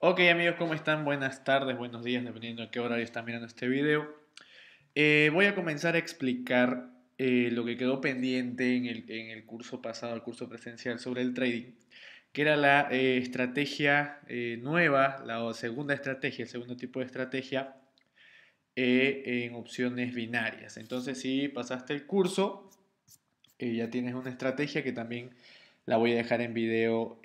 Ok amigos, ¿cómo están? Buenas tardes, buenos días, dependiendo de qué horario están mirando este video. Eh, voy a comenzar a explicar eh, lo que quedó pendiente en el, curso pasado, el curso presencial sobre el trading, que era la eh, estrategia nueva, la segunda estrategia, el segundo tipo de estrategia en opciones binarias. Entonces, si pasaste el curso, ya tienes una estrategia que también la voy a dejar en video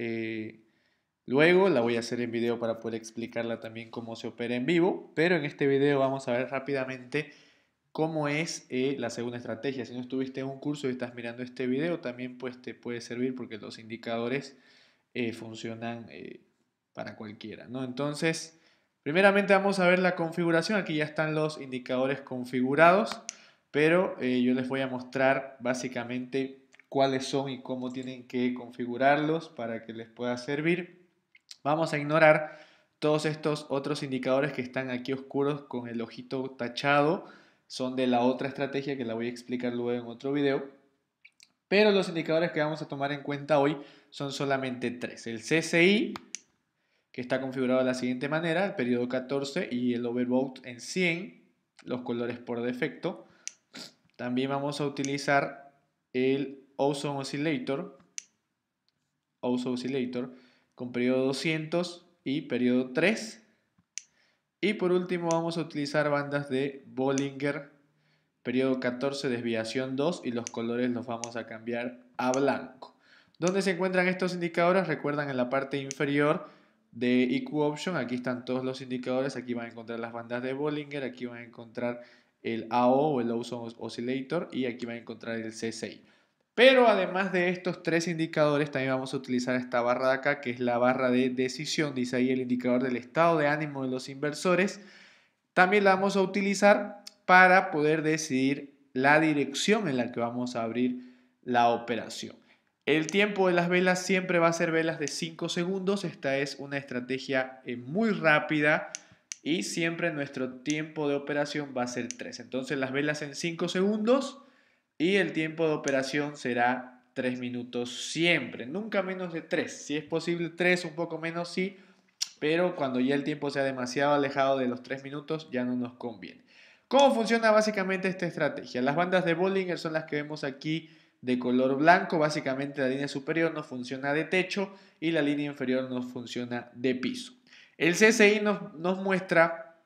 Luego la voy a hacer en video para poder explicarla también cómo se opera en vivo, pero en este video vamos a ver rápidamente cómo es eh, la segunda estrategia. Si no estuviste en un curso y estás mirando este video, también pues, te puede servir porque los indicadores eh, funcionan eh, para cualquiera. ¿no? Entonces, primeramente vamos a ver la configuración. Aquí ya están los indicadores configurados, pero yo les voy a mostrar básicamente cuáles son y cómo tienen que configurarlos para que les pueda servir. Vamos a ignorar todos estos otros indicadores que están aquí oscuros con el ojito tachado. Son de la otra estrategia que la voy a explicar luego en otro video. Pero los indicadores que vamos a tomar en cuenta hoy son solamente tres. El CCI, que está configurado de la siguiente manera, el periodo 14 y el Overbought en 100, los colores por defecto. También vamos a utilizar el Ozone Oscillator, Ozone Oscillator con periodo 200 y periodo 3. Y por último vamos a utilizar bandas de Bollinger, periodo 14, desviación 2 y los colores los vamos a cambiar a blanco. ¿Dónde se encuentran estos indicadores? Recuerdan en la parte inferior de IQ Option, aquí están todos los indicadores, aquí van a encontrar las bandas de Bollinger, aquí van a encontrar el AO o el Ozone Oscillator y aquí van a encontrar el CCI. Pero además de estos tres indicadores, también vamos a utilizar esta barra de acá, que es la barra de decisión, dice ahí el indicador del estado de ánimo de los inversores. También la vamos a utilizar para poder decidir la dirección en la que vamos a abrir la operación. El tiempo de las velas siempre va a ser velas de 5 segundos. Esta es una estrategia eh, muy rápida y siempre nuestro tiempo de operación va a ser 3. Entonces las velas en 5 segundos y el tiempo de operación será 3 minutos siempre, nunca menos de 3, si es posible 3, un poco menos sí, pero cuando ya el tiempo sea demasiado alejado de los 3 minutos ya no nos conviene. ¿Cómo funciona básicamente esta estrategia? Las bandas de Bollinger son las que vemos aquí de color blanco, básicamente la línea superior nos funciona de techo y la línea inferior nos funciona de piso. El CCI nos, nos muestra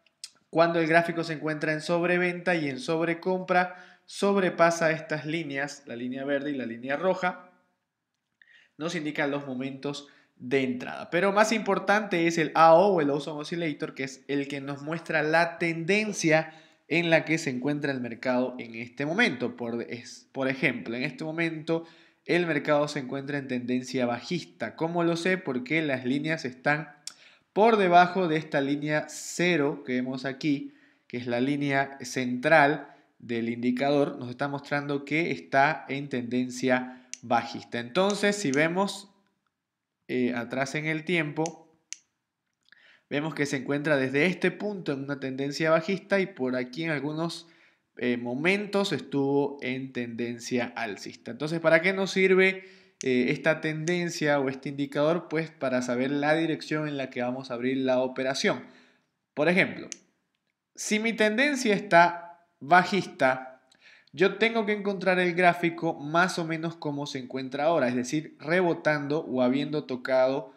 cuando el gráfico se encuentra en sobreventa y en sobrecompra, sobrepasa estas líneas, la línea verde y la línea roja, nos indican los momentos de entrada. Pero más importante es el AO o el Awesome Oscillator, que es el que nos muestra la tendencia en la que se encuentra el mercado en este momento. Por, por ejemplo, en este momento el mercado se encuentra en tendencia bajista. ¿Cómo lo sé? Porque las líneas están por debajo de esta línea cero que vemos aquí, que es la línea central del indicador nos está mostrando que está en tendencia bajista. Entonces, si vemos eh, atrás en el tiempo, vemos que se encuentra desde este punto en una tendencia bajista y por aquí en algunos eh, momentos estuvo en tendencia alcista. Entonces, ¿para qué nos sirve eh, esta tendencia o este indicador? Pues para saber la dirección en la que vamos a abrir la operación. Por ejemplo, si mi tendencia está bajista, yo tengo que encontrar el gráfico más o menos como se encuentra ahora, es decir, rebotando o habiendo tocado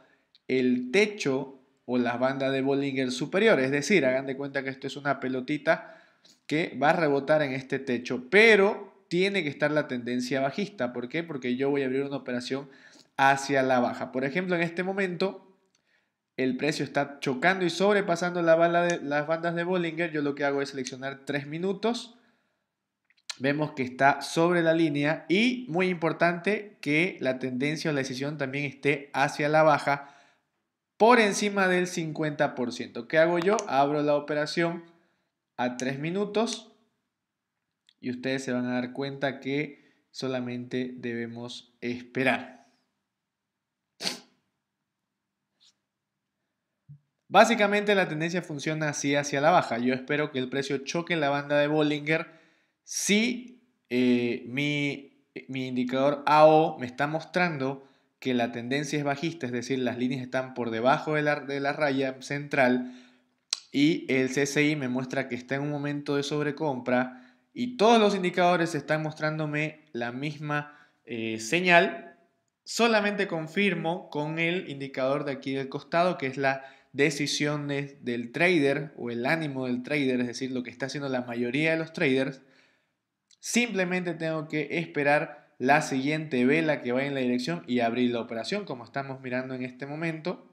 el techo o las bandas de Bollinger superior. Es decir, hagan de cuenta que esto es una pelotita que va a rebotar en este techo, pero tiene que estar la tendencia bajista. ¿Por qué? Porque yo voy a abrir una operación hacia la baja. Por ejemplo, en este momento el precio está chocando y sobrepasando la las bandas de Bollinger, yo lo que hago es seleccionar 3 minutos. Vemos que está sobre la línea y muy importante que la tendencia o la decisión también esté hacia la baja por encima del 50%. ¿Qué hago yo? Abro la operación a 3 minutos y ustedes se van a dar cuenta que solamente debemos esperar. Básicamente la tendencia funciona así hacia la baja. Yo espero que el precio choque la banda de Bollinger si eh, mi, indicador AO me está mostrando que la tendencia es bajista, es decir, las líneas están por debajo de la, de la raya central y el CCI me muestra que está en un momento de sobrecompra y todos los indicadores están mostrándome la misma eh, señal. Solamente confirmo con el indicador de aquí del costado que es la decisiones del trader o el ánimo del trader, es decir, lo que está haciendo la mayoría de los traders, simplemente tengo que esperar la siguiente vela que vaya en la dirección y abrir la operación, como estamos mirando en este momento.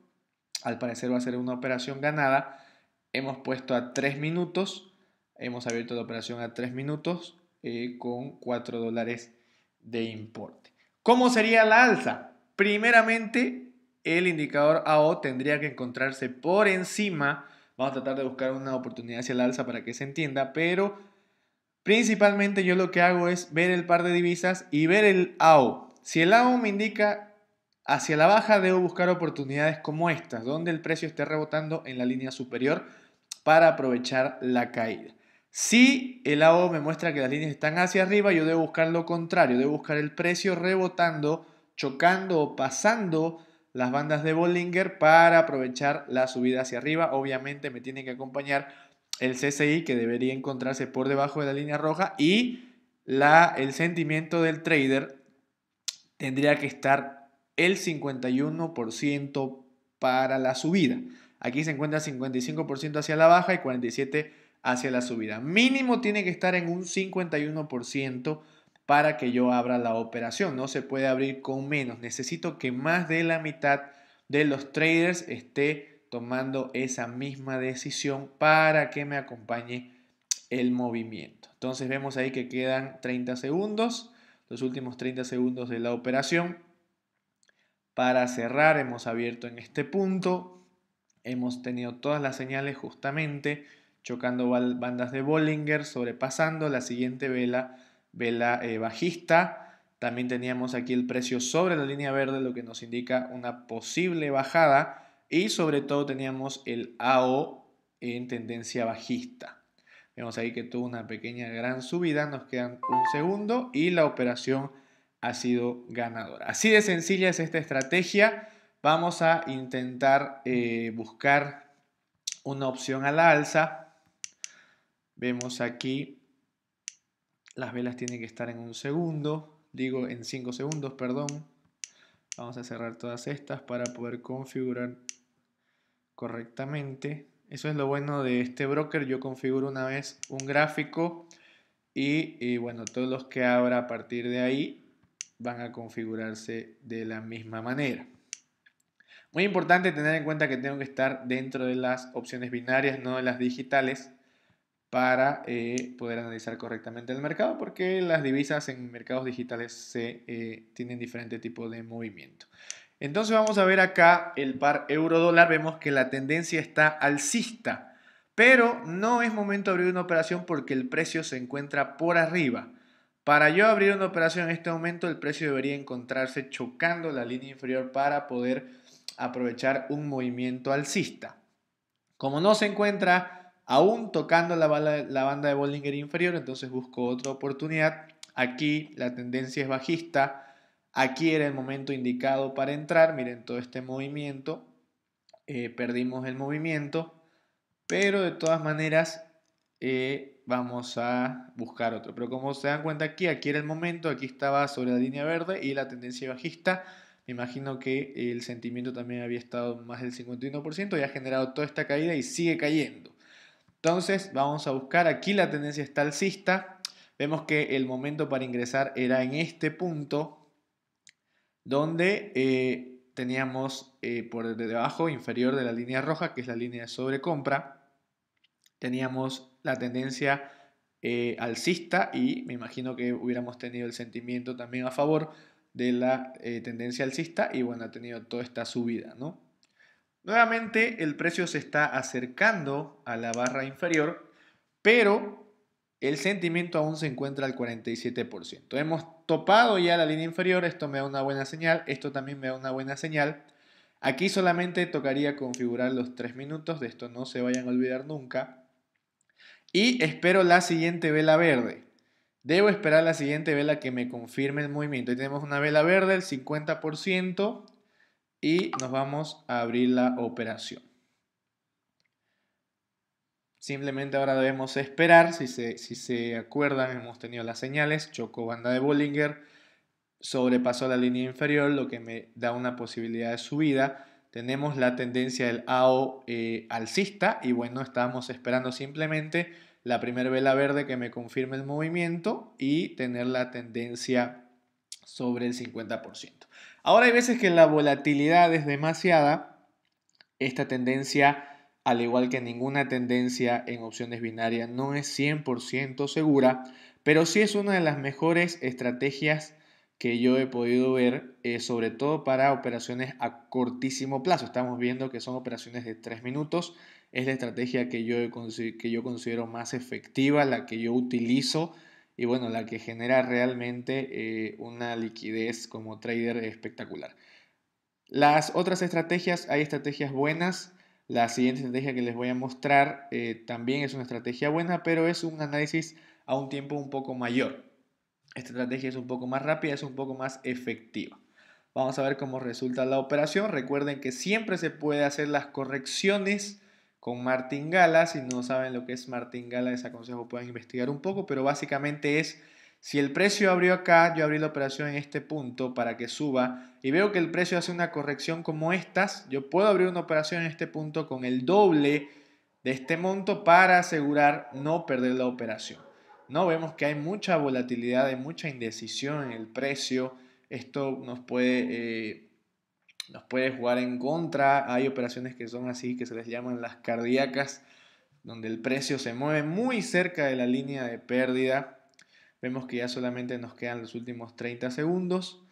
Al parecer va a ser una operación ganada. Hemos puesto a 3 minutos, hemos abierto la operación a 3 minutos eh, con 4 dólares de importe. ¿Cómo sería la alza? Primeramente, el indicador AO tendría que encontrarse por encima. Vamos a tratar de buscar una oportunidad hacia el alza para que se entienda, pero principalmente yo lo que hago es ver el par de divisas y ver el AO. Si el AO me indica hacia la baja, debo buscar oportunidades como estas, donde el precio esté rebotando en la línea superior para aprovechar la caída. Si el AO me muestra que las líneas están hacia arriba, yo debo buscar lo contrario, debo buscar el precio rebotando, chocando o pasando las bandas de Bollinger para aprovechar la subida hacia arriba. Obviamente me tiene que acompañar el CCI que debería encontrarse por debajo de la línea roja y la, el sentimiento del trader tendría que estar el 51% para la subida. Aquí se encuentra 55% hacia la baja y 47% hacia la subida. Mínimo tiene que estar en un 51% para que yo abra la operación. No se puede abrir con menos. Necesito que más de la mitad de los traders esté tomando esa misma decisión para que me acompañe el movimiento. Entonces vemos ahí que quedan 30 segundos, los últimos 30 segundos de la operación. Para cerrar hemos abierto en este punto, hemos tenido todas las señales justamente chocando bandas de Bollinger, sobrepasando la siguiente vela vela eh, bajista. También teníamos aquí el precio sobre la línea verde, lo que nos indica una posible bajada. Y sobre todo teníamos el AO en tendencia bajista. Vemos ahí que tuvo una pequeña gran subida, nos quedan un segundo y la operación ha sido ganadora. Así de sencilla es esta estrategia. Vamos a intentar eh, buscar una opción a la alza. Vemos aquí las velas tienen que estar en un segundo, digo en 5 segundos, perdón. Vamos a cerrar todas estas para poder configurar correctamente. Eso es lo bueno de este broker. Yo configuro una vez un gráfico y, y bueno, todos los que abra a partir de ahí van a configurarse de la misma manera. Muy importante tener en cuenta que tengo que estar dentro de las opciones binarias, no de las digitales para eh, poder analizar correctamente el mercado, porque las divisas en mercados digitales se, eh, tienen diferente tipo de movimiento. Entonces vamos a ver acá el par euro-dólar, vemos que la tendencia está alcista, pero no es momento de abrir una operación porque el precio se encuentra por arriba. Para yo abrir una operación en este momento, el precio debería encontrarse chocando la línea inferior para poder aprovechar un movimiento alcista. Como no se encuentra aún tocando la, banda de Bollinger inferior, entonces busco otra oportunidad. Aquí la tendencia es bajista, aquí era el momento indicado para entrar, miren todo este movimiento, eh, perdimos el movimiento, pero de todas maneras eh, vamos a buscar otro. Pero como se dan cuenta aquí, aquí era el momento, aquí estaba sobre la línea verde y la tendencia bajista. Me imagino que el sentimiento también había estado más del 51% y ha generado toda esta caída y sigue cayendo. Entonces vamos a buscar, aquí la tendencia está alcista. Vemos que el momento para ingresar era en este punto donde eh, teníamos eh, por debajo inferior de la línea roja, que es la línea de sobrecompra, teníamos la tendencia eh, alcista y me imagino que hubiéramos tenido el sentimiento también a favor de la tendencia alcista y bueno, ha tenido toda esta subida, ¿no? Nuevamente el precio se está acercando a la barra inferior, pero el sentimiento aún se encuentra al 47%. Hemos topado ya la línea inferior, esto me da una buena señal, esto también me da una buena señal. Aquí solamente tocaría configurar los 3 minutos, de esto no se vayan a olvidar nunca. Y espero la siguiente vela verde. Debo esperar la siguiente vela que me confirme el movimiento. Ahí tenemos una vela verde, el 50%, y nos vamos a abrir la operación. Simplemente ahora debemos esperar, si se, si se acuerdan, hemos tenido las señales, chocó banda de Bollinger, sobrepasó la línea inferior, lo que me da una posibilidad de subida. Tenemos la tendencia del AO eh, alcista y bueno, estábamos esperando simplemente la primera vela verde que me confirme el movimiento y tener la tendencia sobre el 50%. Ahora hay veces que la volatilidad es demasiada. Esta tendencia, al igual que ninguna tendencia en opciones binarias, no es 100% segura, pero sí es una de las mejores estrategias que yo he podido ver, eh, sobre todo para operaciones a cortísimo plazo. Estamos viendo que son operaciones de 3 minutos. Es la estrategia que yo, que yo considero más efectiva, la que yo utilizo y bueno, la que genera realmente eh, una liquidez como trader espectacular. Las otras estrategias, hay estrategias buenas. La siguiente estrategia que les voy a mostrar eh, también es una estrategia buena, pero es un análisis a un tiempo un poco mayor. Esta estrategia es un poco más rápida, es un poco más efectiva. Vamos a ver cómo resulta la operación. Recuerden que siempre se puede hacer las correcciones con Gala, Si no saben lo que es Martín Gala, les aconsejo puedan investigar un poco, pero básicamente es si el precio abrió acá, yo abrí la operación en este punto para que suba y veo que el precio hace una corrección como estas, yo puedo abrir una operación en este punto con el doble de este monto para asegurar no perder la operación. No vemos que hay mucha volatilidad, hay mucha indecisión en el precio. Esto nos puede eh, nos puede jugar en contra. Hay operaciones que son así, que se les llaman las cardíacas, donde el precio se mueve muy cerca de la línea de pérdida. Vemos que ya solamente nos quedan los últimos 30 segundos.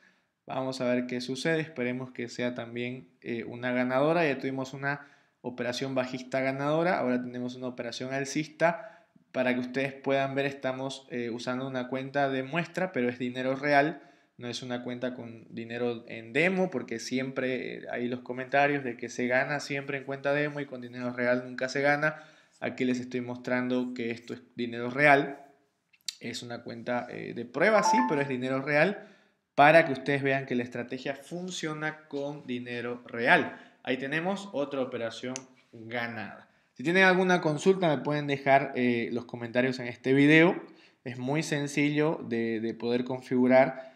Vamos a ver qué sucede. Esperemos que sea también eh, una ganadora. Ya tuvimos una operación bajista ganadora. Ahora tenemos una operación alcista. Para que ustedes puedan ver, estamos eh, usando una cuenta de muestra, pero es dinero real no es una cuenta con dinero en demo, porque siempre eh, hay los comentarios de que se gana siempre en cuenta demo y con dinero real nunca se gana. Aquí les estoy mostrando que esto es dinero real. Es una cuenta eh, de prueba, sí, pero es dinero real para que ustedes vean que la estrategia funciona con dinero real. Ahí tenemos otra operación ganada. Si tienen alguna consulta me pueden dejar eh, los comentarios en este video. Es muy sencillo de poder configurar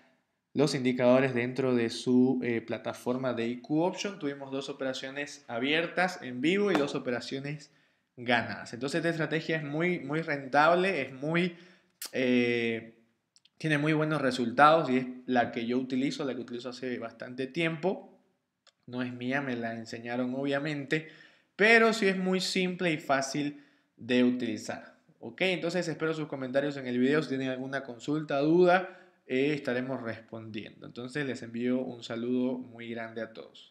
los indicadores dentro de su eh, plataforma de IQ Option. Tuvimos dos operaciones abiertas en vivo y dos operaciones ganadas. Entonces esta estrategia es muy, muy rentable, es muy, eh, tiene muy buenos resultados y es la que yo utilizo, la que utilizo hace bastante tiempo. No es mía, me la enseñaron obviamente, pero sí es muy simple y fácil de utilizar. Ok, entonces espero sus comentarios en el video. Si tienen alguna consulta, duda, estaremos respondiendo. Entonces les envío un saludo muy grande a todos.